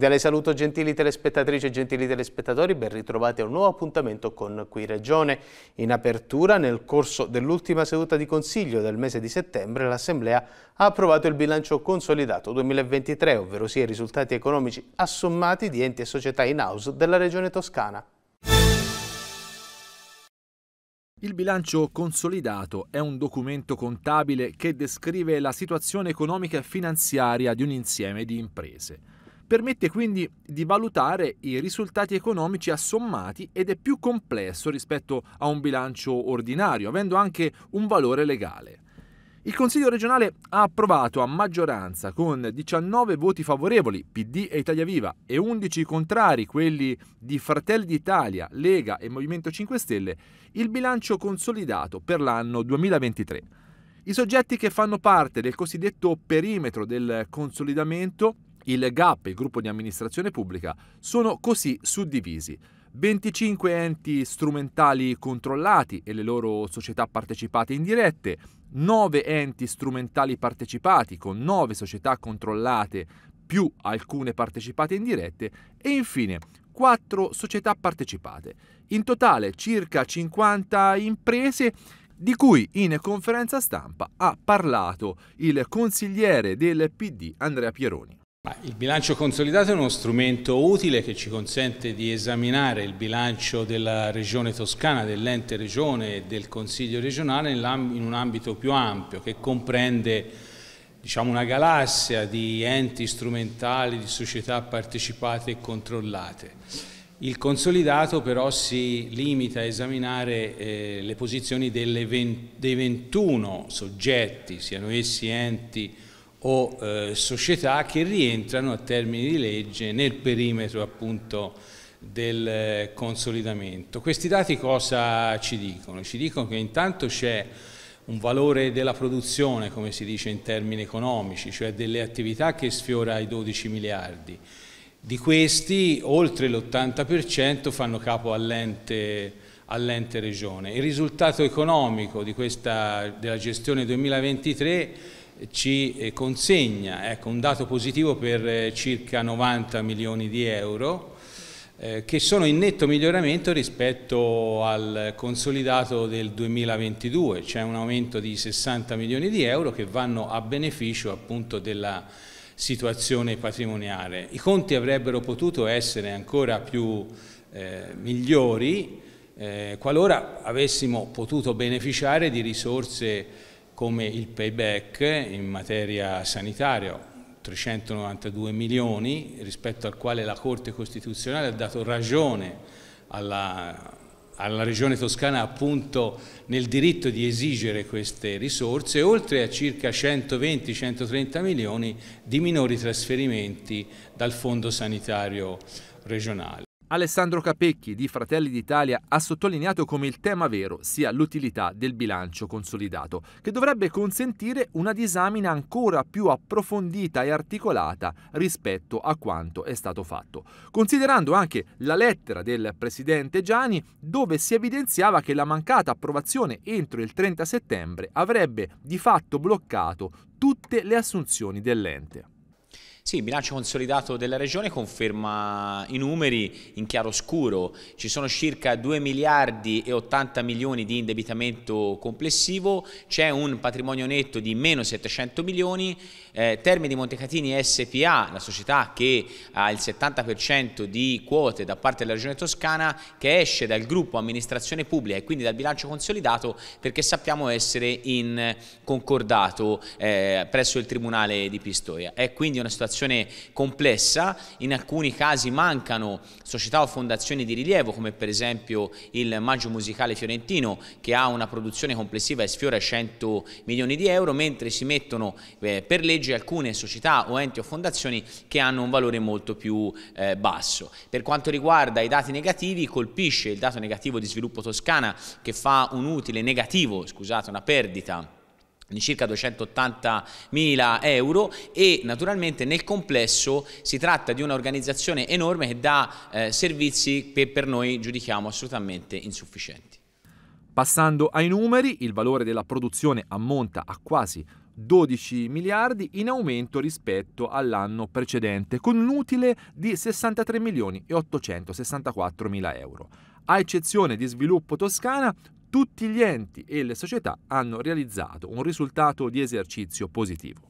Cordiale saluto gentili telespettatrici e gentili telespettatori, ben ritrovati a un nuovo appuntamento con Qui Regione. In apertura, nel corso dell'ultima seduta di Consiglio del mese di settembre, l'Assemblea ha approvato il bilancio consolidato 2023, ovvero sia i risultati economici assommati di enti e società in house della Regione Toscana. Il bilancio consolidato è un documento contabile che descrive la situazione economica e finanziaria di un insieme di imprese. Permette quindi di valutare i risultati economici assommati ed è più complesso rispetto a un bilancio ordinario, avendo anche un valore legale. Il Consiglio regionale ha approvato a maggioranza con 19 voti favorevoli, PD e Italia Viva, e 11 contrari, quelli di Fratelli d'Italia, Lega e Movimento 5 Stelle, il bilancio consolidato per l'anno 2023. I soggetti che fanno parte del cosiddetto perimetro del consolidamento il GAP, il gruppo di amministrazione pubblica, sono così suddivisi. 25 enti strumentali controllati e le loro società partecipate indirette, 9 enti strumentali partecipati con 9 società controllate più alcune partecipate indirette e infine 4 società partecipate. In totale circa 50 imprese di cui in conferenza stampa ha parlato il consigliere del PD Andrea Pieroni. Il bilancio consolidato è uno strumento utile che ci consente di esaminare il bilancio della Regione Toscana, dell'ente Regione e del Consiglio regionale in un ambito più ampio che comprende diciamo, una galassia di enti strumentali, di società partecipate e controllate. Il consolidato però si limita a esaminare eh, le posizioni 20, dei 21 soggetti, siano essi enti, o eh, società che rientrano a termini di legge nel perimetro appunto del eh, consolidamento. Questi dati cosa ci dicono? Ci dicono che intanto c'è un valore della produzione, come si dice in termini economici, cioè delle attività che sfiora i 12 miliardi. Di questi oltre l'80% fanno capo all'ente all regione. Il risultato economico questa, della gestione 2023 ci eh, consegna ecco, un dato positivo per eh, circa 90 milioni di euro eh, che sono in netto miglioramento rispetto al consolidato del 2022, c'è cioè un aumento di 60 milioni di euro che vanno a beneficio appunto della situazione patrimoniale. I conti avrebbero potuto essere ancora più eh, migliori eh, qualora avessimo potuto beneficiare di risorse come il payback in materia sanitaria, 392 milioni, rispetto al quale la Corte Costituzionale ha dato ragione alla, alla Regione Toscana appunto nel diritto di esigere queste risorse, oltre a circa 120-130 milioni di minori trasferimenti dal Fondo Sanitario Regionale. Alessandro Capecchi di Fratelli d'Italia ha sottolineato come il tema vero sia l'utilità del bilancio consolidato, che dovrebbe consentire una disamina ancora più approfondita e articolata rispetto a quanto è stato fatto, considerando anche la lettera del presidente Gianni dove si evidenziava che la mancata approvazione entro il 30 settembre avrebbe di fatto bloccato tutte le assunzioni dell'ente. Sì, il bilancio consolidato della Regione conferma i numeri in chiaroscuro. Ci sono circa 2 miliardi e 80 milioni di indebitamento complessivo, c'è un patrimonio netto di meno 700 milioni, eh, di Montecatini SPA, la società che ha il 70% di quote da parte della Regione Toscana, che esce dal gruppo amministrazione pubblica e quindi dal bilancio consolidato perché sappiamo essere in concordato eh, presso il Tribunale di Pistoia. È quindi una situazione complessa, in alcuni casi mancano società o fondazioni di rilievo come per esempio il Maggio Musicale Fiorentino che ha una produzione complessiva e sfiora 100 milioni di euro, mentre si mettono eh, per legge oggi alcune società o enti o fondazioni che hanno un valore molto più eh, basso. Per quanto riguarda i dati negativi, colpisce il dato negativo di sviluppo Toscana che fa un utile negativo, scusate, una perdita di circa 280 mila euro e naturalmente nel complesso si tratta di un'organizzazione enorme che dà eh, servizi che per noi giudichiamo assolutamente insufficienti. Passando ai numeri, il valore della produzione ammonta a quasi 12 miliardi in aumento rispetto all'anno precedente, con un utile di 63 milioni e 864 mila euro. A eccezione di Sviluppo Toscana, tutti gli enti e le società hanno realizzato un risultato di esercizio positivo.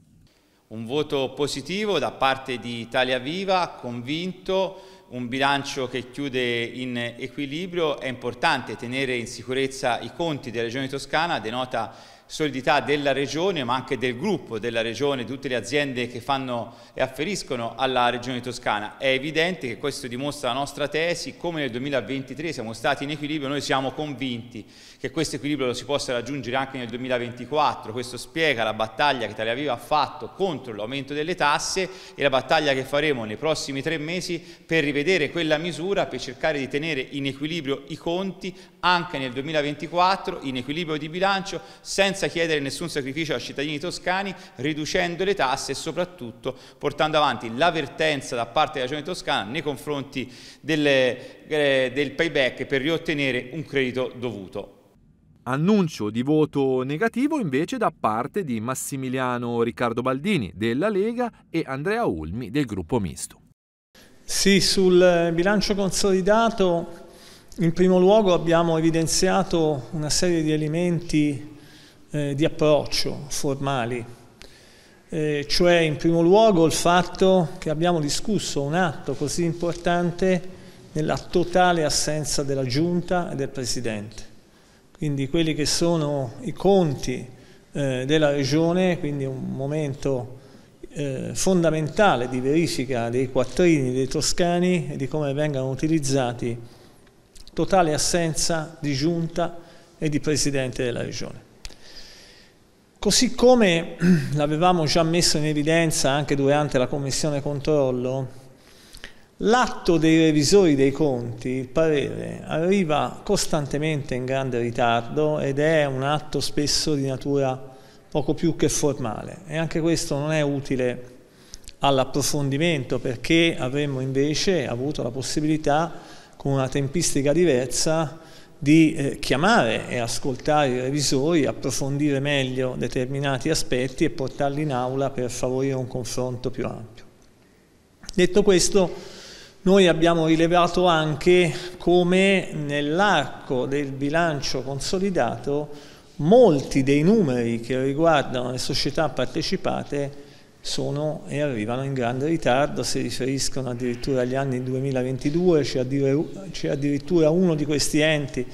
Un voto positivo da parte di Italia Viva, convinto un bilancio che chiude in equilibrio, è importante tenere in sicurezza i conti della Regione Toscana, denota solidità della regione ma anche del gruppo della regione, tutte le aziende che fanno e afferiscono alla regione toscana. È evidente che questo dimostra la nostra tesi, come nel 2023 siamo stati in equilibrio, noi siamo convinti che questo equilibrio lo si possa raggiungere anche nel 2024, questo spiega la battaglia che Italia Viva ha fatto contro l'aumento delle tasse e la battaglia che faremo nei prossimi tre mesi per rivedere quella misura, per cercare di tenere in equilibrio i conti anche nel 2024, in equilibrio di bilancio, senza senza chiedere nessun sacrificio ai cittadini toscani, riducendo le tasse e soprattutto portando avanti l'avvertenza da parte della Regione Toscana nei confronti delle, eh, del payback per riottenere un credito dovuto. Annuncio di voto negativo invece da parte di Massimiliano Riccardo Baldini della Lega e Andrea Ulmi del gruppo misto. Sì, sul eh, bilancio consolidato in primo luogo abbiamo evidenziato una serie di elementi eh, di approccio formali, eh, cioè in primo luogo il fatto che abbiamo discusso un atto così importante nella totale assenza della Giunta e del Presidente. Quindi quelli che sono i conti eh, della Regione, quindi un momento eh, fondamentale di verifica dei quattrini dei toscani e di come vengano utilizzati, totale assenza di Giunta e di Presidente della Regione. Così come l'avevamo già messo in evidenza anche durante la commissione controllo, l'atto dei revisori dei conti, il parere, arriva costantemente in grande ritardo ed è un atto spesso di natura poco più che formale e anche questo non è utile all'approfondimento perché avremmo invece avuto la possibilità con una tempistica diversa di eh, chiamare e ascoltare i revisori, approfondire meglio determinati aspetti e portarli in aula per favorire un confronto più ampio. Detto questo, noi abbiamo rilevato anche come nell'arco del bilancio consolidato molti dei numeri che riguardano le società partecipate sono e arrivano in grande ritardo, si riferiscono addirittura agli anni 2022, c'è addirittura uno di questi enti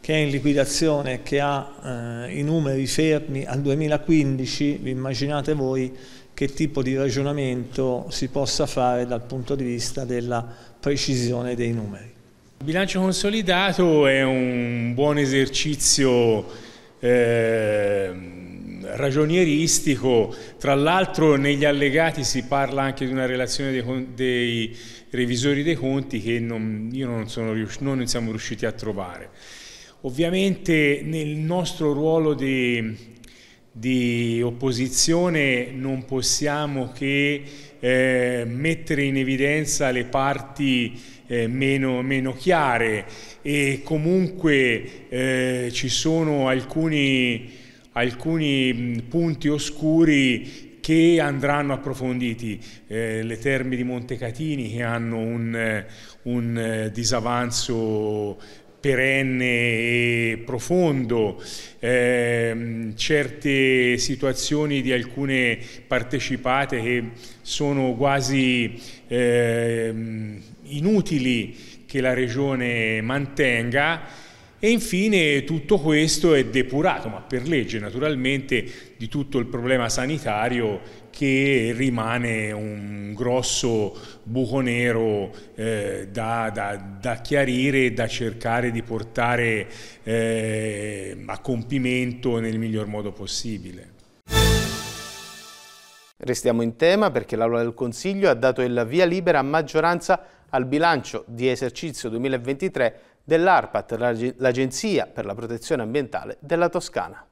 che è in liquidazione, che ha eh, i numeri fermi al 2015, vi immaginate voi che tipo di ragionamento si possa fare dal punto di vista della precisione dei numeri. Il bilancio consolidato è un buon esercizio eh, ragionieristico, tra l'altro negli allegati si parla anche di una relazione dei, dei revisori dei conti che non, io non, sono riuscito, non siamo riusciti a trovare. Ovviamente nel nostro ruolo di, di opposizione non possiamo che eh, mettere in evidenza le parti eh, meno, meno, chiare e comunque eh, ci sono alcuni alcuni punti oscuri che andranno approfonditi, eh, le terme di Montecatini che hanno un, eh, un eh, disavanzo perenne e profondo, eh, certe situazioni di alcune partecipate che sono quasi eh, inutili che la Regione mantenga e infine tutto questo è depurato, ma per legge naturalmente, di tutto il problema sanitario che rimane un grosso buco nero eh, da, da, da, chiarire e da cercare di portare eh, a compimento nel miglior modo possibile. Restiamo in tema perché l'Aula del Consiglio ha dato il via libera a maggioranza al bilancio di esercizio 2023 dell'ARPAT, l'Agenzia per la protezione ambientale della Toscana.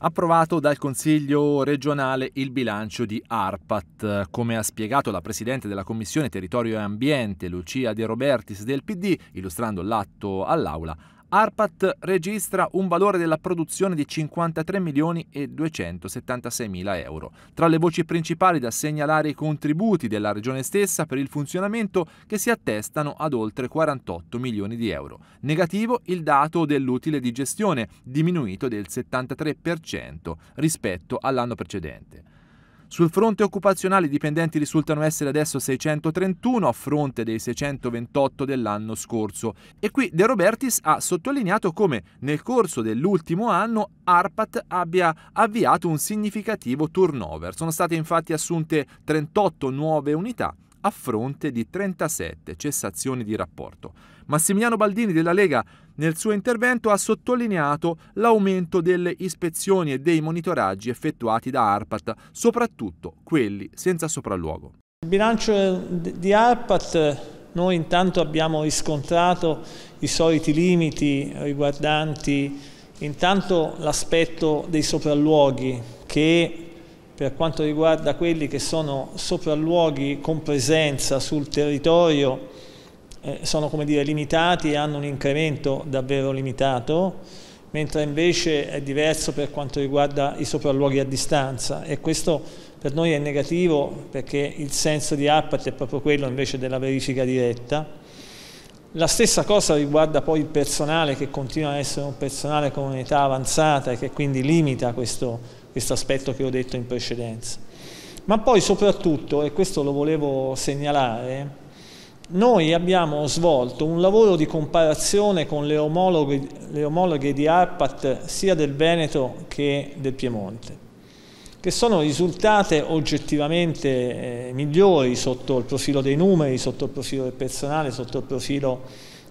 Approvato dal Consiglio regionale il bilancio di ARPAT. Come ha spiegato la Presidente della Commissione Territorio e Ambiente, Lucia De Robertis del PD, illustrando l'atto all'Aula, ARPAT registra un valore della produzione di 53 milioni e 276 mila euro. Tra le voci principali da segnalare i contributi della regione stessa per il funzionamento che si attestano ad oltre 48 milioni di euro. Negativo il dato dell'utile di gestione, diminuito del 73% rispetto all'anno precedente. Sul fronte occupazionale i dipendenti risultano essere adesso 631 a fronte dei 628 dell'anno scorso. E qui De Robertis ha sottolineato come nel corso dell'ultimo anno ARPAT abbia avviato un significativo turnover. Sono state infatti assunte 38 nuove unità a fronte di 37 cessazioni di rapporto. Massimiliano Baldini della Lega nel suo intervento ha sottolineato l'aumento delle ispezioni e dei monitoraggi effettuati da ARPAT, soprattutto quelli senza sopralluogo. Il bilancio di ARPAT noi intanto abbiamo riscontrato i soliti limiti riguardanti intanto l'aspetto dei sopralluoghi che per quanto riguarda quelli che sono sopralluoghi con presenza sul territorio eh, sono come dire, limitati e hanno un incremento davvero limitato, mentre invece è diverso per quanto riguarda i sopralluoghi a distanza e questo per noi è negativo perché il senso di APAT è proprio quello invece della verifica diretta. La stessa cosa riguarda poi il personale che continua ad essere un personale con un'età avanzata e che quindi limita questo, questo aspetto che ho detto in precedenza. Ma poi soprattutto, e questo lo volevo segnalare, noi abbiamo svolto un lavoro di comparazione con le omologhe, le omologhe di ARPAT sia del Veneto che del Piemonte che sono risultate oggettivamente eh, migliori sotto il profilo dei numeri, sotto il profilo del personale, sotto il profilo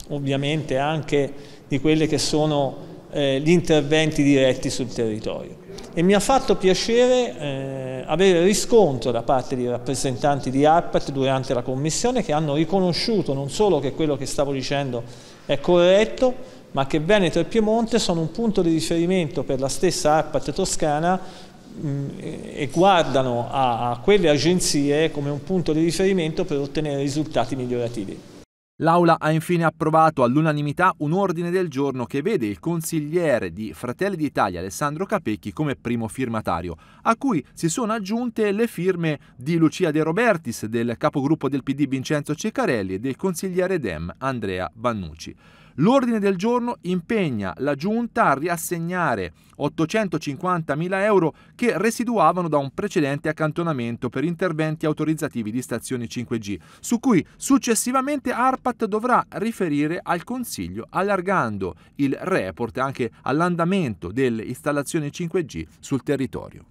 ovviamente anche di quelli che sono eh, gli interventi diretti sul territorio e mi ha fatto piacere eh, avere riscontro da parte dei rappresentanti di ARPAT durante la commissione che hanno riconosciuto non solo che quello che stavo dicendo è corretto, ma che Veneto e Piemonte sono un punto di riferimento per la stessa ARPAT toscana mm, e guardano a, a, quelle agenzie come un punto di riferimento per ottenere risultati migliorativi. L'Aula ha infine approvato all'unanimità un ordine del giorno che vede il consigliere di Fratelli d'Italia Alessandro Capecchi come primo firmatario, a cui si sono aggiunte le firme di Lucia De Robertis, del capogruppo del PD Vincenzo Ceccarelli e del consigliere Dem Andrea Bannucci. L'ordine del giorno impegna la Giunta a riassegnare 850.000 euro che residuavano da un precedente accantonamento per interventi autorizzativi di stazioni 5G, su cui successivamente ARPAT dovrà riferire al Consiglio allargando il report anche all'andamento delle installazioni 5G sul territorio.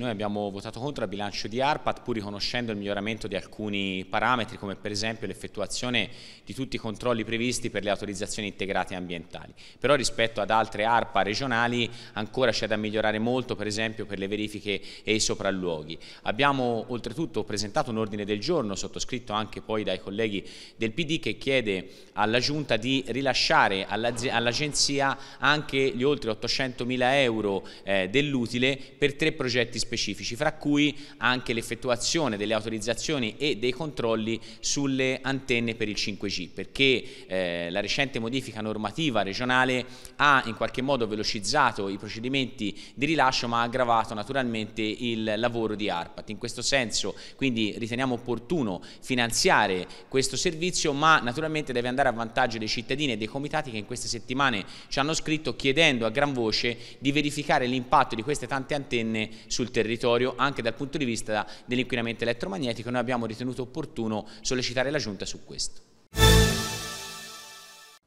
Noi abbiamo votato contro il bilancio di ARPAT pur riconoscendo il miglioramento di alcuni parametri come per esempio l'effettuazione di tutti i controlli previsti per le autorizzazioni integrate ambientali. Però rispetto ad altre ARPA regionali ancora c'è da migliorare molto per esempio per le verifiche e i sopralluoghi. Abbiamo oltretutto presentato un ordine del giorno sottoscritto anche poi dai colleghi del PD che chiede alla Giunta di rilasciare all'Agenzia anche gli oltre 800 mila euro eh, dell'utile per tre progetti specifici specifici, fra cui anche l'effettuazione delle autorizzazioni e dei controlli sulle antenne per il 5G, perché eh, la recente modifica normativa regionale ha in qualche modo velocizzato i procedimenti di rilascio ma ha aggravato naturalmente il lavoro di ARPAT. In questo senso quindi riteniamo opportuno finanziare questo servizio ma naturalmente deve andare a vantaggio dei cittadini e dei comitati che in queste settimane ci hanno scritto chiedendo a gran voce di verificare l'impatto di queste tante antenne sul territorio territorio anche dal punto di vista dell'inquinamento elettromagnetico. Noi abbiamo ritenuto opportuno sollecitare la Giunta su questo.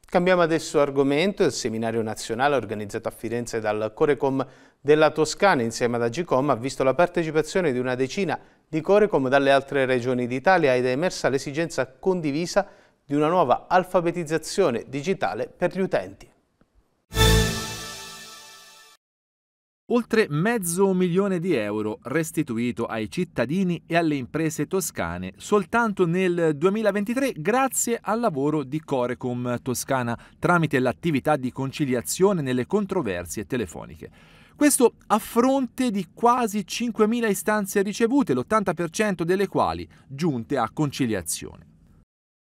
Cambiamo adesso argomento, il seminario nazionale organizzato a Firenze dal Corecom della Toscana insieme ad Agicom ha visto la partecipazione di una decina di Corecom dalle altre regioni d'Italia ed è emersa l'esigenza condivisa di una nuova alfabetizzazione digitale per gli utenti oltre mezzo milione di euro restituito ai cittadini e alle imprese toscane soltanto nel 2023 grazie al lavoro di Corecom Toscana tramite l'attività di conciliazione nelle controversie telefoniche. Questo a fronte di quasi 5.000 istanze ricevute, l'80% delle quali giunte a conciliazione.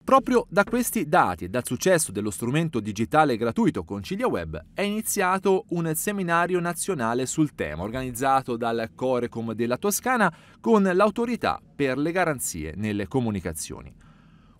Proprio da questi dati e dal successo dello strumento digitale gratuito Concilia Web è iniziato un seminario nazionale sul tema organizzato dal Corecom della Toscana con l'autorità per le garanzie nelle comunicazioni.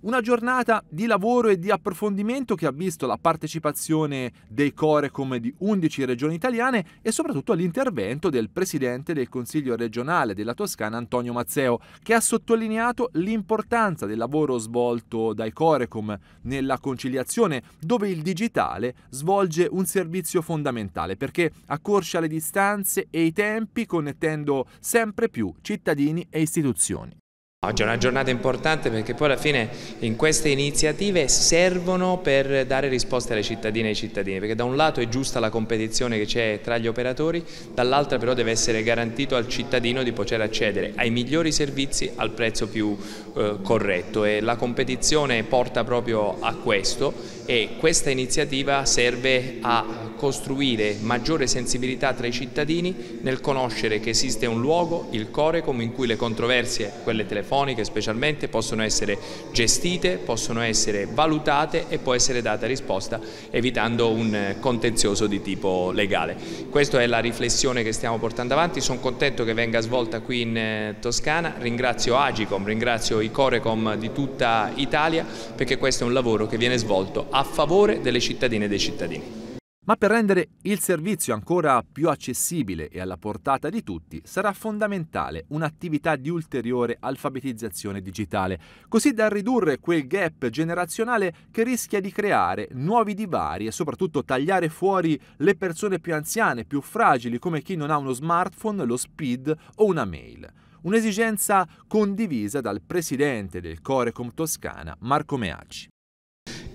Una giornata di lavoro e di approfondimento che ha visto la partecipazione dei Corecom di 11 regioni italiane e soprattutto l'intervento del presidente del Consiglio regionale della Toscana Antonio Mazzeo, che ha sottolineato l'importanza del lavoro svolto dai Corecom nella conciliazione, dove il digitale svolge un servizio fondamentale perché accorcia le distanze e i tempi connettendo sempre più cittadini e istituzioni. Oggi è una giornata importante perché poi alla fine in queste iniziative servono per dare risposte alle cittadine e ai cittadini, perché da un lato è giusta la competizione che c'è tra gli operatori, dall'altra però deve essere garantito al cittadino di poter accedere ai migliori servizi al prezzo più eh, corretto e la competizione porta proprio a questo e questa iniziativa serve a costruire maggiore sensibilità tra i cittadini nel conoscere che esiste un luogo, il Corecom, in cui le controversie, quelle telefoniche, telefoniche specialmente possono essere gestite, possono essere valutate e può essere data risposta evitando un eh, contenzioso di tipo legale. Questa è la riflessione che stiamo portando avanti, sono contento che venga svolta qui in eh, Toscana, ringrazio Agicom, ringrazio i Corecom di tutta Italia perché questo è un lavoro che viene svolto a favore delle cittadine e dei cittadini. Ma per rendere il servizio ancora più accessibile e alla portata di tutti sarà fondamentale un'attività di ulteriore alfabetizzazione digitale, così da ridurre quel gap generazionale che rischia di creare nuovi divari e soprattutto tagliare fuori le persone più anziane, più fragili come chi non ha uno smartphone, lo speed o una mail. Un'esigenza condivisa dal presidente del Corecom Toscana, Marco Meacci.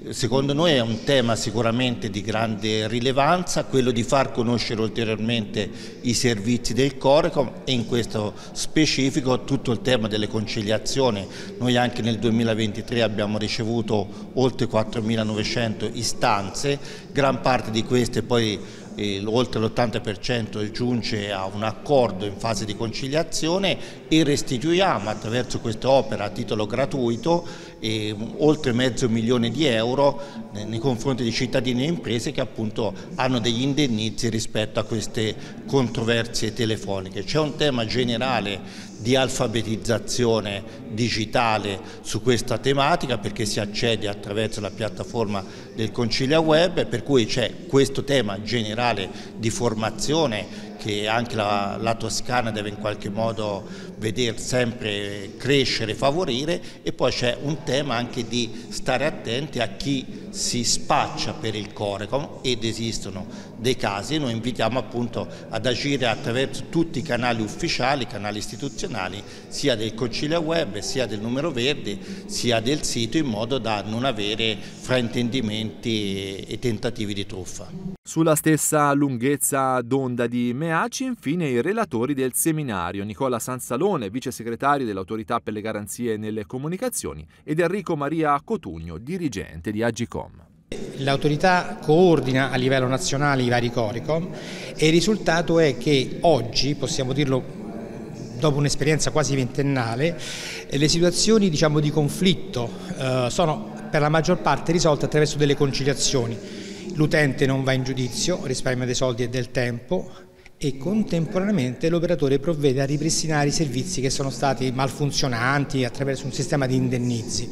Secondo noi è un tema sicuramente di grande rilevanza, quello di far conoscere ulteriormente i servizi del Corecom e in questo specifico tutto il tema delle conciliazioni. Noi anche nel 2023 abbiamo ricevuto oltre 4.900 istanze, gran parte di queste poi eh, oltre l'80% giunge a un accordo in fase di conciliazione e restituiamo attraverso questa opera a titolo gratuito e oltre mezzo milione di euro nei confronti di cittadini e imprese che appunto hanno degli indennizi rispetto a queste controversie telefoniche. C'è un tema generale di alfabetizzazione digitale su questa tematica perché si accede attraverso la piattaforma del Concilia Web per cui c'è questo tema generale di formazione che anche la, la Toscana deve in qualche modo vedere sempre crescere, favorire e poi c'è un tema anche di stare attenti a chi si spaccia per il Corecom ed esistono dei casi noi invitiamo appunto ad agire attraverso tutti i canali ufficiali, canali istituzionali, sia del Concilia Web, sia del numero verde, sia del sito in modo da non avere fraintendimenti e tentativi di truffa. Sulla stessa lunghezza d'onda di Meaci infine i relatori del seminario Nicola Sansalone, vice segretario dell'autorità per le garanzie nelle comunicazioni ed Enrico Maria Cotugno, dirigente di Agicom. L'autorità coordina a livello nazionale i vari Coricom e il risultato è che oggi, possiamo dirlo dopo un'esperienza quasi ventennale, le situazioni diciamo, di conflitto eh, sono per la maggior parte risolte attraverso delle conciliazioni. L'utente non va in giudizio, risparmia dei soldi e del tempo, e contemporaneamente l'operatore provvede a ripristinare i servizi che sono stati malfunzionanti attraverso un sistema di indennizi.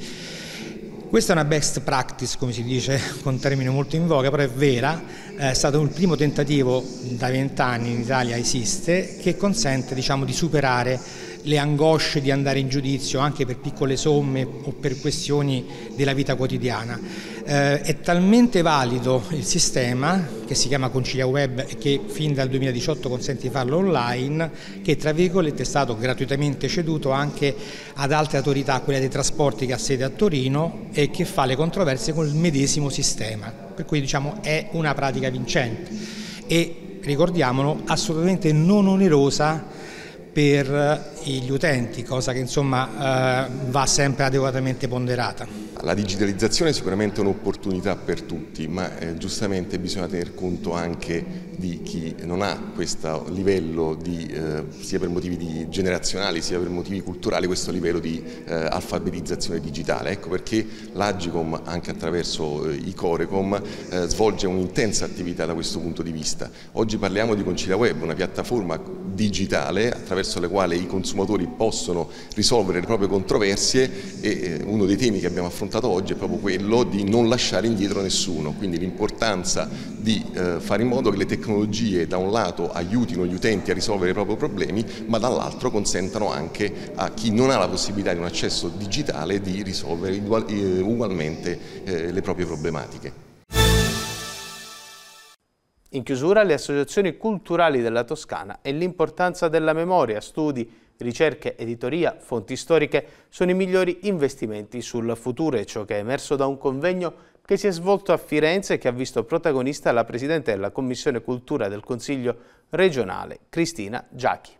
Questa è una best practice, come si dice con termine molto in voga, però è vera, eh, è stato il primo tentativo da vent'anni in Italia esiste che consente diciamo, di superare le angosce di andare in giudizio anche per piccole somme o per questioni della vita quotidiana. Eh, è talmente valido il sistema che si chiama Concilia Web e che fin dal 2018 consente di farlo online che tra virgolette è stato gratuitamente ceduto anche ad altre autorità, quella dei trasporti che ha sede a Torino e che fa le controversie con il medesimo sistema, per cui diciamo è una pratica vincente e ricordiamolo assolutamente non onerosa per eh, gli utenti, cosa che insomma eh, va sempre adeguatamente ponderata. La digitalizzazione è sicuramente un'opportunità per tutti, ma eh, giustamente bisogna tener conto anche di chi non ha questo livello di, sia per motivi generazionali sia per motivi culturali, questo livello di alfabetizzazione digitale. Ecco perché l'Agicom, anche attraverso i Corecom, svolge un'intensa attività da questo punto di vista. Oggi parliamo di Concilia Web, una piattaforma digitale attraverso attraverso le quali i consumatori possono risolvere le proprie controversie e eh, uno dei temi che abbiamo affrontato oggi è proprio quello di non lasciare indietro nessuno, quindi l'importanza di eh, fare in modo che le tecnologie da un lato aiutino gli utenti a risolvere i propri problemi ma dall'altro consentano anche a chi non ha la possibilità di un accesso digitale di risolvere eh, ugualmente le proprie problematiche. In chiusura le associazioni culturali della Toscana e l'importanza della memoria, studi, ricerche, editoria, fonti storiche sono i migliori investimenti sul futuro e ciò che è emerso da un convegno che si è svolto a Firenze e che ha visto protagonista la Presidente della Commissione Cultura del Consiglio regionale, Cristina Giachi.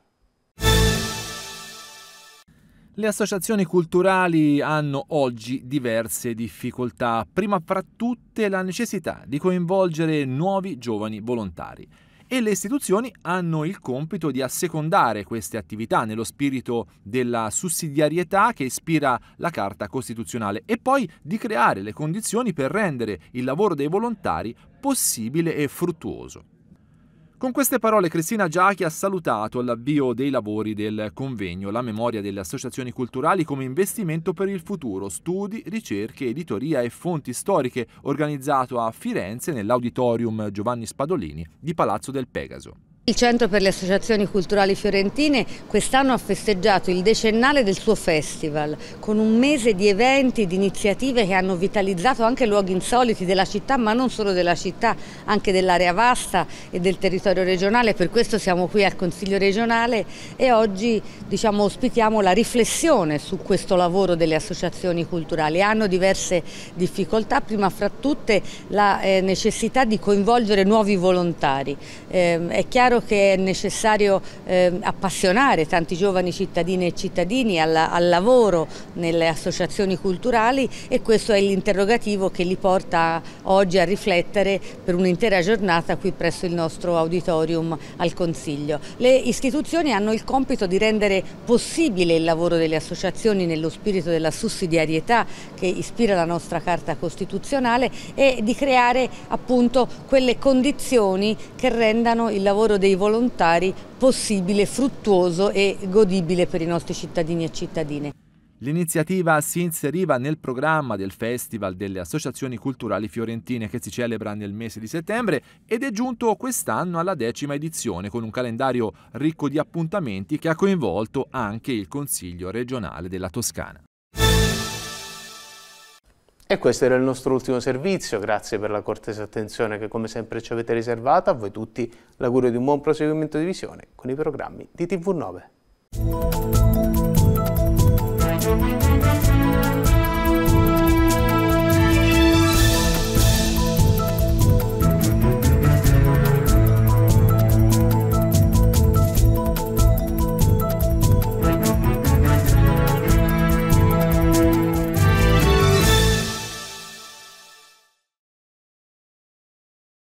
Le associazioni culturali hanno oggi diverse difficoltà, prima fra tutte la necessità di coinvolgere nuovi giovani volontari e le istituzioni hanno il compito di assecondare queste attività nello spirito della sussidiarietà che ispira la Carta Costituzionale e poi di creare le condizioni per rendere il lavoro dei volontari possibile e fruttuoso. Con queste parole Cristina Giachi ha salutato l'avvio dei lavori del convegno La memoria delle associazioni culturali come investimento per il futuro, studi, ricerche, editoria e fonti storiche, organizzato a Firenze nell'auditorium Giovanni Spadolini di Palazzo del Pegaso. Il Centro per le Associazioni Culturali Fiorentine quest'anno ha festeggiato il decennale del suo festival con un mese di eventi, di iniziative che hanno vitalizzato anche luoghi insoliti della città ma non solo della città, anche dell'area vasta e del territorio regionale, per questo siamo qui al Consiglio regionale e oggi diciamo, ospitiamo la riflessione su questo lavoro delle associazioni culturali. Hanno diverse difficoltà, prima fra tutte la eh, necessità di coinvolgere nuovi volontari. Eh, è chiaro che è necessario eh, appassionare tanti giovani cittadine e cittadini alla, al lavoro nelle associazioni culturali e questo è l'interrogativo che li porta oggi a riflettere per un'intera giornata qui presso il nostro auditorium al Consiglio. Le istituzioni hanno il compito di rendere possibile il lavoro delle associazioni nello spirito della sussidiarietà che ispira la nostra Carta Costituzionale e di creare appunto quelle condizioni che rendano il lavoro dei volontari possibile, fruttuoso e godibile per i nostri cittadini e cittadine. L'iniziativa si inseriva nel programma del Festival delle Associazioni Culturali Fiorentine che si celebra nel mese di settembre ed è giunto quest'anno alla decima edizione con un calendario ricco di appuntamenti che ha coinvolto anche il Consiglio regionale della Toscana. E questo era il nostro ultimo servizio, grazie per la cortesa attenzione che come sempre ci avete riservato. a voi tutti l'augurio di un buon proseguimento di visione con i programmi di TV9.